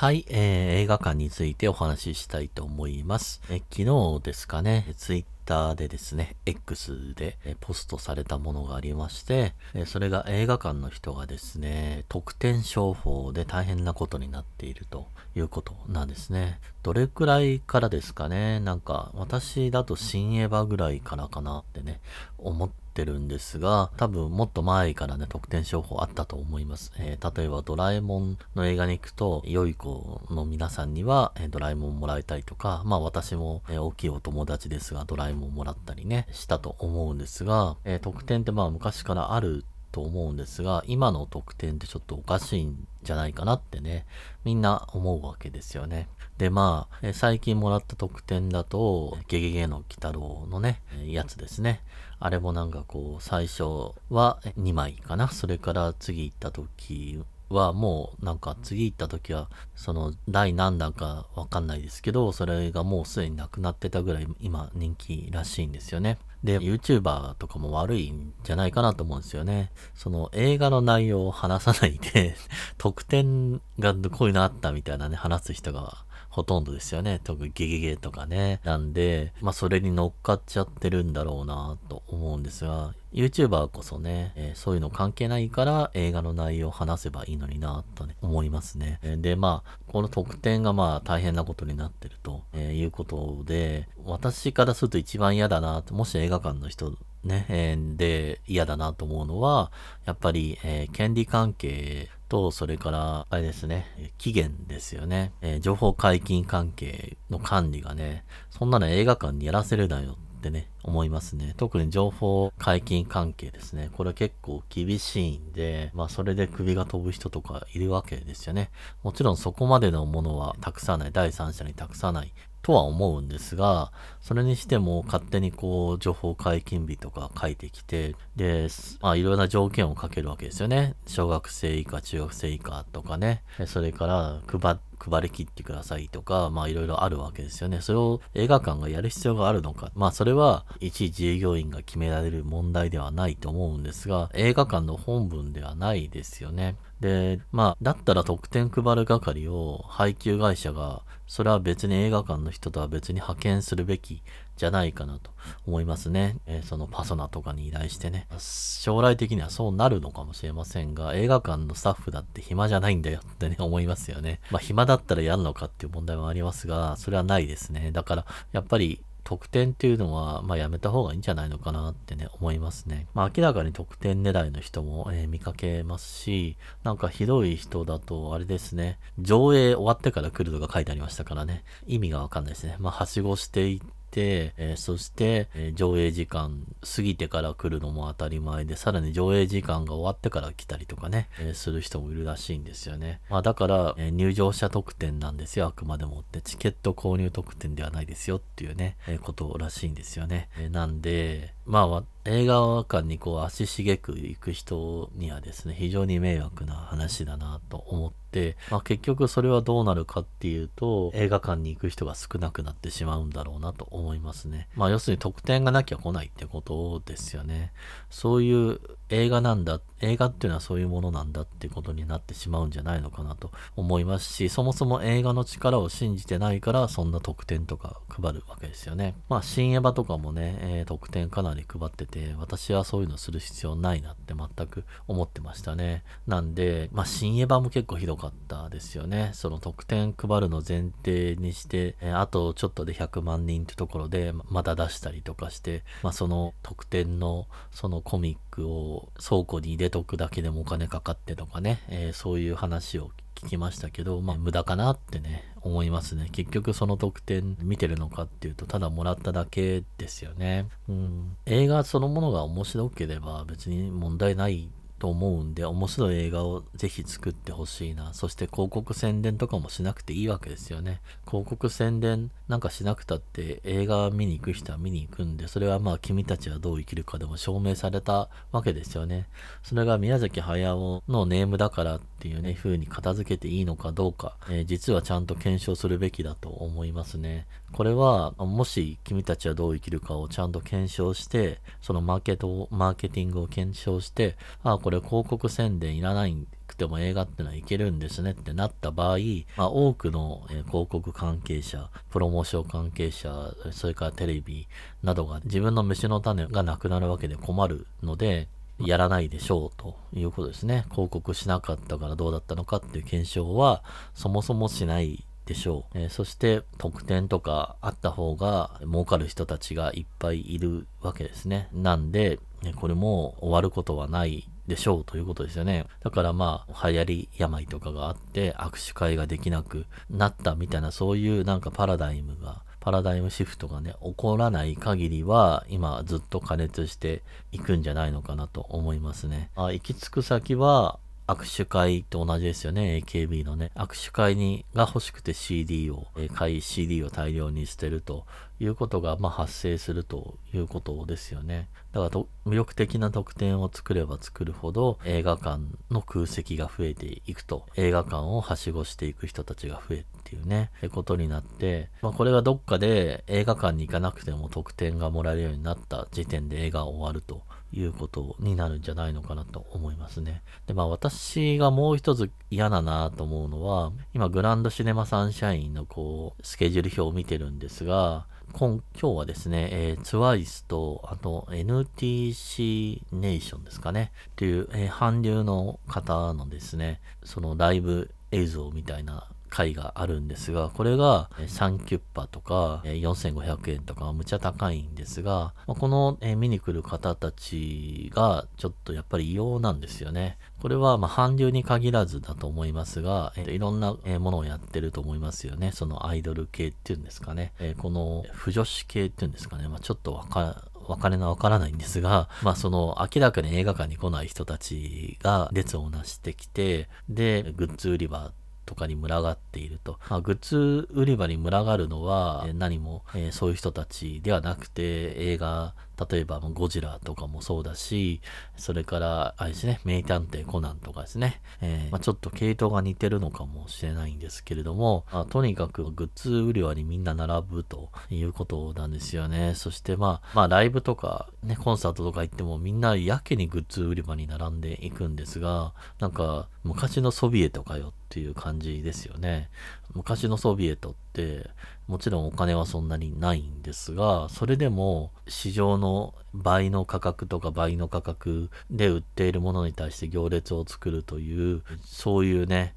はい、えー、映画館についてお話ししたいと思います。え昨日ですかね、ツイッターでですね、X でえポストされたものがありまして、えそれが映画館の人がですね、特典商法で大変なことになっているということなんですね。どれくらいからですかね。なんか、私だと新エヴァぐらいからかなってね、思ってるんですが、多分もっと前からね、特典商法あったと思います。えー、例えばドラえもんの映画に行くと、良い子の皆さんには、えー、ドラえもんもらえたりとか、まあ私も、えー、大きいお友達ですが、ドラえもんもらったりね、したと思うんですが、えー、特典ってまあ昔からあると思うんですが、今の特典ってちょっとおかしいんじゃないかなってね、みんな思うわけですよね。で、まあ、最近もらった特典だと、ゲゲゲの鬼太郎のね、やつですね。あれもなんかこう、最初は2枚かな。それから次行った時はもうなんか次行った時はその第何弾かわかんないですけどそれがもうすでになくなってたぐらい今人気らしいんですよねで、YouTuber とかも悪いんじゃないかなと思うんですよね。その映画の内容を話さないで 特典がこういうのあったみたいなね、話す人がほとんどですよね。特にゲゲゲとかね。なんで、まあそれに乗っかっちゃってるんだろうなと思うんですが、YouTuber こそね、えー、そういうの関係ないから映画の内容を話せばいいのになとね、思いますね。で、まあ、この特典がまあ大変なことになってると、えいうことで、私からすると一番嫌だな、と、もし映画館の人ね、えで嫌だなと思うのは、やっぱり、えー、権利関係と、それから、あれですね、期限ですよね、えー、情報解禁関係の管理がね、そんなの映画館にやらせるだよってね、思いますね。特に情報解禁関係ですね。これ結構厳しいんで、まあそれで首が飛ぶ人とかいるわけですよね。もちろんそこまでのものは託さない、第三者に託さないとは思うんですが、それにしても勝手にこう情報解禁日とか書いてきて、で、まあいろいろな条件をかけるわけですよね。小学生以下、中学生以下とかね。それから配っ配り切ってくださいとか、まあいろいろあるわけですよね。それを映画館がやる必要があるのか。まあそれは一従業員が決められる問題ではないと思うんですが、映画館の本文ではないですよね。で、まあ、だったら特典配る係を配給会社が、それは別に映画館の人とは別に派遣するべきじゃないかなと思いますね。えー、そのパソナとかに依頼してね。将来的にはそうなるのかもしれませんが、映画館のスタッフだって暇じゃないんだよってね、思いますよね。まあ、暇だったらやるのかっていう問題もありますが、それはないですね。だから、やっぱり得点っていうのは、まあ、やめた方がいいんじゃないのかなってね、思いますね。まあ、明らかに得点狙いの人も、えー、見かけますし、なんかひどい人だと、あれですね、上映終わってから来るとか書いてありましたからね、意味がわかんないですね。まあ、はしごしていって、て、えー、そして、えー、上映時間過ぎてから来るのも当たり前で、さらに上映時間が終わってから来たりとかね、えー、する人もいるらしいんですよね。まあだから、え入場者特典なんですよ、あくまでもって。チケット購入特典ではないですよっていうね、えことらしいんですよね。えなんで、まあ映画館にこう足しげく行く人にはですね、非常に迷惑な話だなと思って、まあ、結局それはどうなるかっていうと、映画館に行く人が少なくなってしまうんだろうなと思いますね。まあ要するに得点がなきゃ来ないってことですよね。そういう映画なんだっ映画っていうのはそういうものなんだってことになってしまうんじゃないのかなと思いますし、そもそも映画の力を信じてないから、そんな特典とか配るわけですよね。まあ、新エヴァとかもね、えー、特典かなり配ってて、私はそういうのする必要ないなって全く思ってましたね。なんで、まあ、新エヴァも結構ひどかったですよね。その特典配るの前提にして、えー、あとちょっとで100万人ってところで、また出したりとかして、まあ、その特典のそのコミックを倉庫に入れておくだけでもお金かかってとかね、えー、そういう話を聞きましたけど、まあ、無駄かなってね、思いますね。結局その特典見てるのかっていうと、ただもらっただけですよね。うん。映画そのものが面白ければ別に問題ないと思うんで、面白い映画をぜひ作ってほしいな。そして広告宣伝とかもしなくていいわけですよね。広告宣伝なんかしなくたって映画見に行く人は見に行くんで、それはまあ君たちはどう生きるかでも証明されたわけですよね。それが宮崎駿のネームだからっていうね、風に片付けていいのかどうか、えー、実はちゃんと検証するべきだと思いますね。これは、もし君たちはどう生きるかをちゃんと検証して、そのマーケットマーケティングを検証して、ああ、これこれ広告宣伝いらないくても映画ってのはいけるんですねってなった場合、まあ、多くの広告関係者、プロモーション関係者、それからテレビなどが自分の虫の種がなくなるわけで困るので、やらないでしょうということですね。広告しなかったからどうだったのかっていう検証はそもそもしないでしょう。えー、そして特典とかあった方が儲かる人たちがいっぱいいるわけですね。なんで、これも終わることはないでしょうということですよね。だからまあ、流行り病とかがあって、握手会ができなくなったみたいな、そういうなんかパラダイムが、パラダイムシフトがね、起こらない限りは、今ずっと加熱していくんじゃないのかなと思いますね。あ行き着く先は、握手会と同じですよね、AKB のね。握手会にが欲しくて CD を、えー、買い CD を大量に捨てるということが、まあ、発生するということですよね。だから魅力的な特典を作れば作るほど映画館の空席が増えていくと、映画館をはしごしていく人たちが増えていうね、ってことになって、まあ、これがどっかで映画館に行かなくても特典がもらえるようになった時点で映画は終わると。いうことになるんじゃないのかなと思いますね。で、まあ私がもう一つ嫌だなと思うのは、今グランドシネマサンシャインのこう、スケジュール表を見てるんですが、今、今日はですね、えー、TWICE と、あと NTC ネーションですかね、っていう、えー、韓流の方のですね、そのライブ映像みたいな回があるんですが、これが3キュッパとか4500円とかむちゃ高いんですが、この見に来る方たちがちょっとやっぱり異様なんですよね。これはまあ韓流に限らずだと思いますが、えいろんなものをやってると思いますよね。そのアイドル系っていうんですかね。えこの不女子系っていうんですかね。まあ、ちょっとわか別れのわからないんですが、まあその明らかに映画館に来ない人たちが列をなしてきて、で、グッズ売り場とかに群がっていると。まあ、グッズ売り場に群がるのは、何も、えそういう人たちではなくて、映画例えば、ゴジラとかもそうだし、それから、あれですね、名探偵コナンとかですね、えー、まあ、ちょっと系統が似てるのかもしれないんですけれども、まあ、とにかくグッズ売り場にみんな並ぶということなんですよね。そして、まあ、まあ、ライブとか、ね、コンサートとか行ってもみんなやけにグッズ売り場に並んでいくんですが、なんか、昔のソビエトかよっていう感じですよね。昔のソビエトってもちろんお金はそんなにないんですがそれでも市場の倍の価格とか倍の価格で売っているものに対して行列を作るというそういうね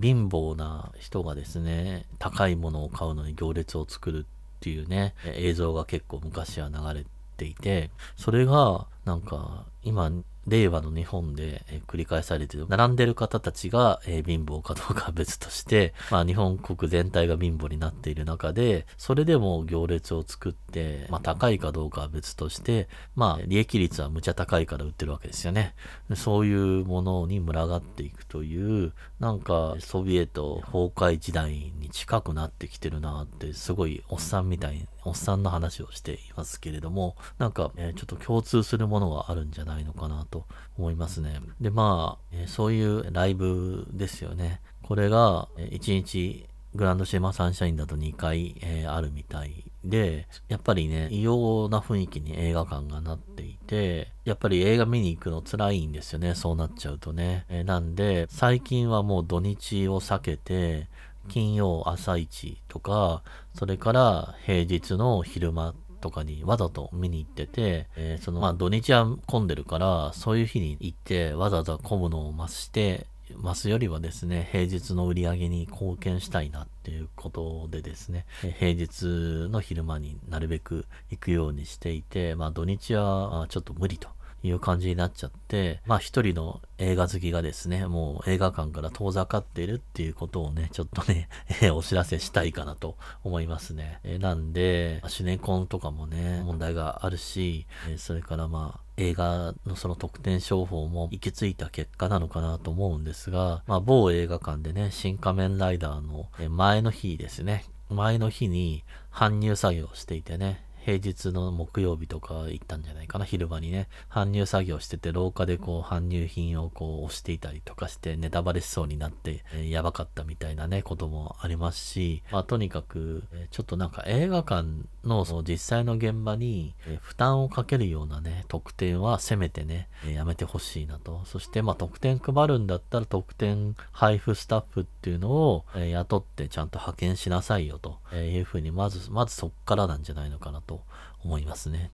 貧乏な人がですね高いものを買うのに行列を作るっていうね映像が結構昔は流れていてそれがなんか、今、令和の日本で、え繰り返されてる、並んでる方たちが、え貧乏かどうかは別として、まあ日本国全体が貧乏になっている中で、それでも行列を作って、まあ高いかどうかは別として、まあ利益率はむちゃ高いから売ってるわけですよね。そういうものに群がっていくという、なんかソビエト崩壊時代に近くなってきてるなってすごいおっさんみたいに、おっさんの話をしていますけれども、なんか、えちょっと共通するものものがあるんじゃないのかなと思いますね。で、まあ、そういうライブですよね。これが1日グランドシェマサンシャインだと2回、えあるみたいで、やっぱりね、異様な雰囲気に映画館がなっていて、やっぱり映画見に行くの辛いんですよね、そうなっちゃうとね。なんで、最近はもう土日を避けて、金曜朝一とか、それから平日の昼間とかにわざと見に行ってて、えー、そのまあ土日は混んでるから、そういう日に行ってわざわざ混むのを増して、ますよりはですね、平日の売り上げに貢献したいなっていうことでですね、平日の昼間になるべく行くようにしていて、まあ土日はちょっと無理という感じになっちゃって、まあ一人の映画好きがですね、もう映画館から遠ざかっているっていうことをね、ちょっとね、え お知らせしたいかなと思いますね。えなんで、シネコンとかもね、問題があるし、えそれからまあ、映画のその特典商法も行き着いた結果なのかなと思うんですが、まあ、某映画館でね、新仮面ライダーの前の日ですね、前の日に搬入作業をしていてね、平日の木曜日とか行ったんじゃないかな、昼間にね、搬入作業してて、廊下でこう、搬入品をこう、押していたりとかして、ネタバレしそうになって、えー、やばかったみたいなね、こともありますし、まあ、とにかく、ちょっとなんか映画館のその実際の現場に、え負担をかけるようなね、特典はせめてね、やめてほしいなと。そして、まあ、特典配るんだったら、特典配布スタッフっていうのを、え雇ってちゃんと派遣しなさいよというふうに、まず、まずそっからなんじゃないのかなと。思いますね。